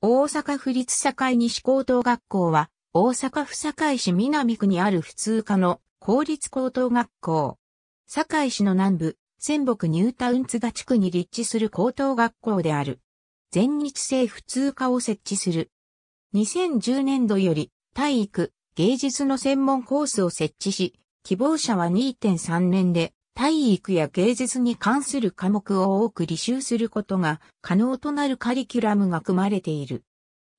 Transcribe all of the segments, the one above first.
大阪府立堺西高等学校は、大阪府堺市南区にある普通科の公立高等学校。堺市の南部、仙北ニュータウン津賀地区に立地する高等学校である。全日制普通科を設置する。2010年度より、体育、芸術の専門コースを設置し、希望者は2.3年で体育や芸術に関する科目を多く履修することが可能となるカリキュラムが組まれている。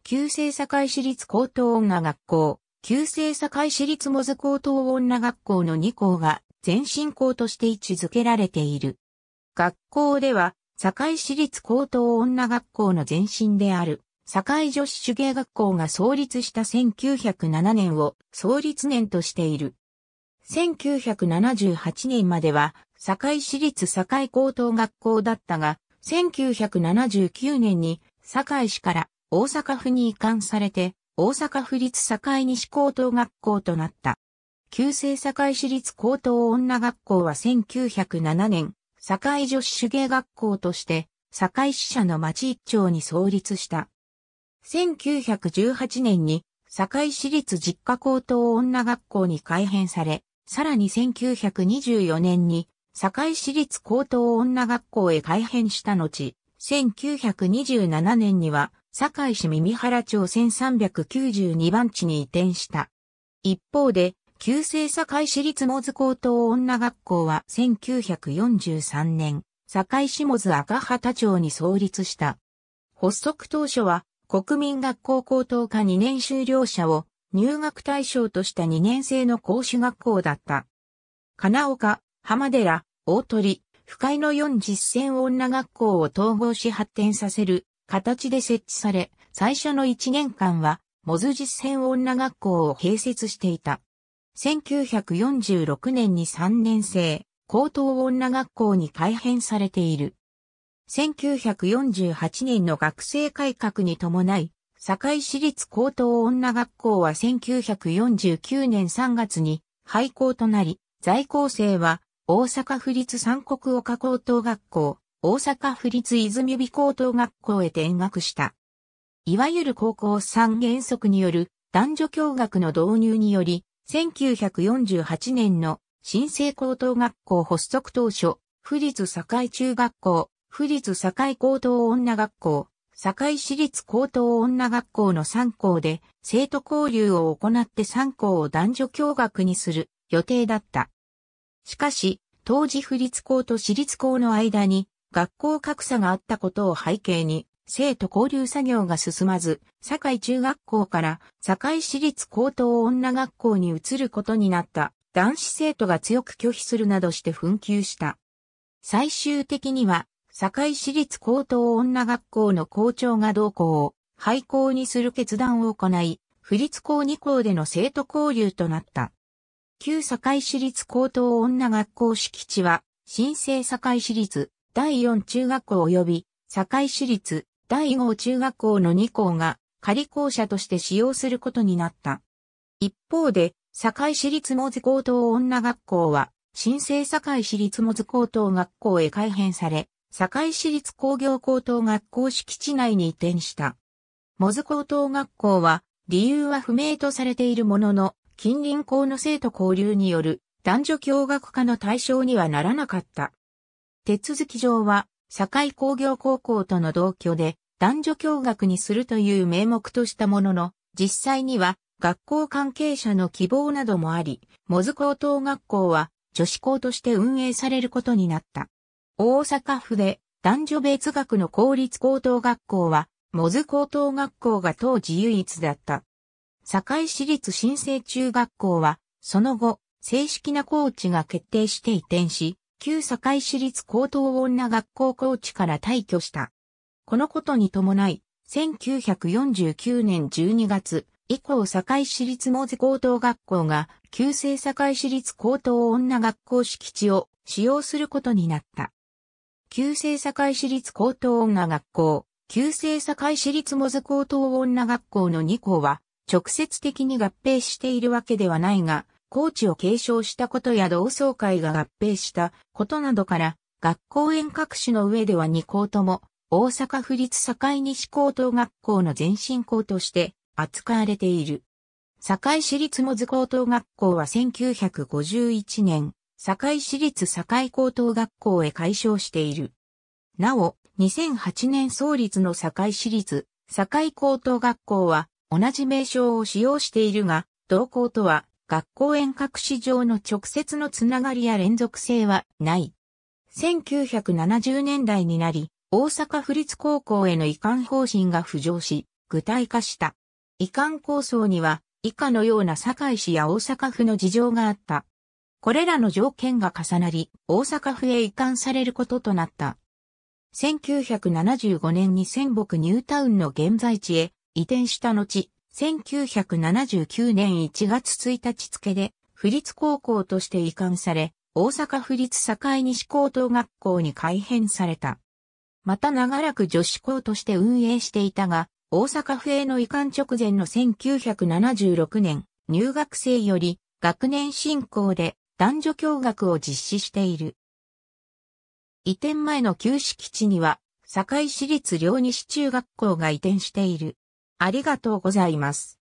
旧制堺市立高等女学校、旧制堺市立モズ高等女学校の2校が前身校として位置づけられている。学校では、堺市立高等女学校の前身である、堺女子手芸学校が創立した1907年を創立年としている。1978年までは、堺市立堺高等学校だったが、1979年に堺市から大阪府に移管されて、大阪府立堺西高等学校となった。旧制堺市立高等女学校は1907年、堺女子手芸学校として、堺支社の町一丁に創立した。1918年に堺市立実家高等女学校に改編され、さらに1924年に、堺市立高等女学校へ改編した後、1927年には、堺市耳原町1392番地に移転した。一方で、旧制堺市立モズ高等女学校は1943年、堺市モズ赤旗町に創立した。発足当初は、国民学校高等科2年修了者を入学対象とした2年生の講師学校だった。金岡、浜寺、大鳥、深井の4実践女学校を統合し発展させる形で設置され、最初の1年間は、モズ実践女学校を併設していた。1946年に3年生、高等女学校に改編されている。1948年の学生改革に伴い、堺市立高等女学校は1949年3月に廃校となり、在校生は大阪府立三国岡高等学校、大阪府立泉美高等学校へ転学した。いわゆる高校三原則による男女共学の導入により、1948年の新生高等学校発足当初、府立堺中学校、府立堺高等女学校、堺市立高等女学校の3校で生徒交流を行って3校を男女共学にする予定だった。しかし、当時府立校と私立校の間に学校格差があったことを背景に、生徒交流作業が進まず、堺中学校から堺市立高等女学校に移ることになった男子生徒が強く拒否するなどして紛糾した。最終的には堺市立高等女学校の校長が同校を廃校にする決断を行い、府立校2校での生徒交流となった。旧堺市立高等女学校敷地は、新生堺市立第4中学校及び堺市立第5中学校の2校が仮校舎として使用することになった。一方で、堺市立モズ高等女学校は、新生堺市立モズ高等学校へ改編され、堺市立工業高等学校敷地内に移転した。モズ高等学校は、理由は不明とされているものの、近隣校の生徒交流による男女共学化の対象にはならなかった。手続き上は、堺工業高校との同居で男女共学にするという名目としたものの、実際には学校関係者の希望などもあり、モズ高等学校は女子校として運営されることになった。大阪府で男女別学の公立高等学校は、モズ高等学校が当時唯一だった。堺市立新生中学校は、その後、正式なコーチが決定して移転し、旧堺市立高等女学校コーチから退去した。このことに伴い、1949年12月、以降堺市立モズ高等学校が、旧制堺市立高等女学校敷地を使用することになった。旧制堺市立高等女学校、旧制堺市立モズ高等女学校の2校は、直接的に合併しているわけではないが、高知を継承したことや同窓会が合併したことなどから、学校園各種の上では2校とも、大阪府立堺西高等学校の前身校として扱われている。堺市立モズ高等学校は1951年、堺市立堺高等学校へ改称している。なお、2008年創立の堺市立堺高等学校は同じ名称を使用しているが、同校とは学校遠隔市場の直接のつながりや連続性はない。1970年代になり、大阪府立高校への移管方針が浮上し、具体化した。移管構想には、以下のような堺市や大阪府の事情があった。これらの条件が重なり、大阪府へ移管されることとなった。1975年に仙北ニュータウンの現在地へ移転した後、1979年1月1日付で、府立高校として移管され、大阪府立堺西高等学校に改編された。また長らく女子校として運営していたが、大阪府への移管直前の1976年、入学生より学年進行で男女共学を実施している。移転前の旧敷地には、堺市立両西中学校が移転している。ありがとうございます。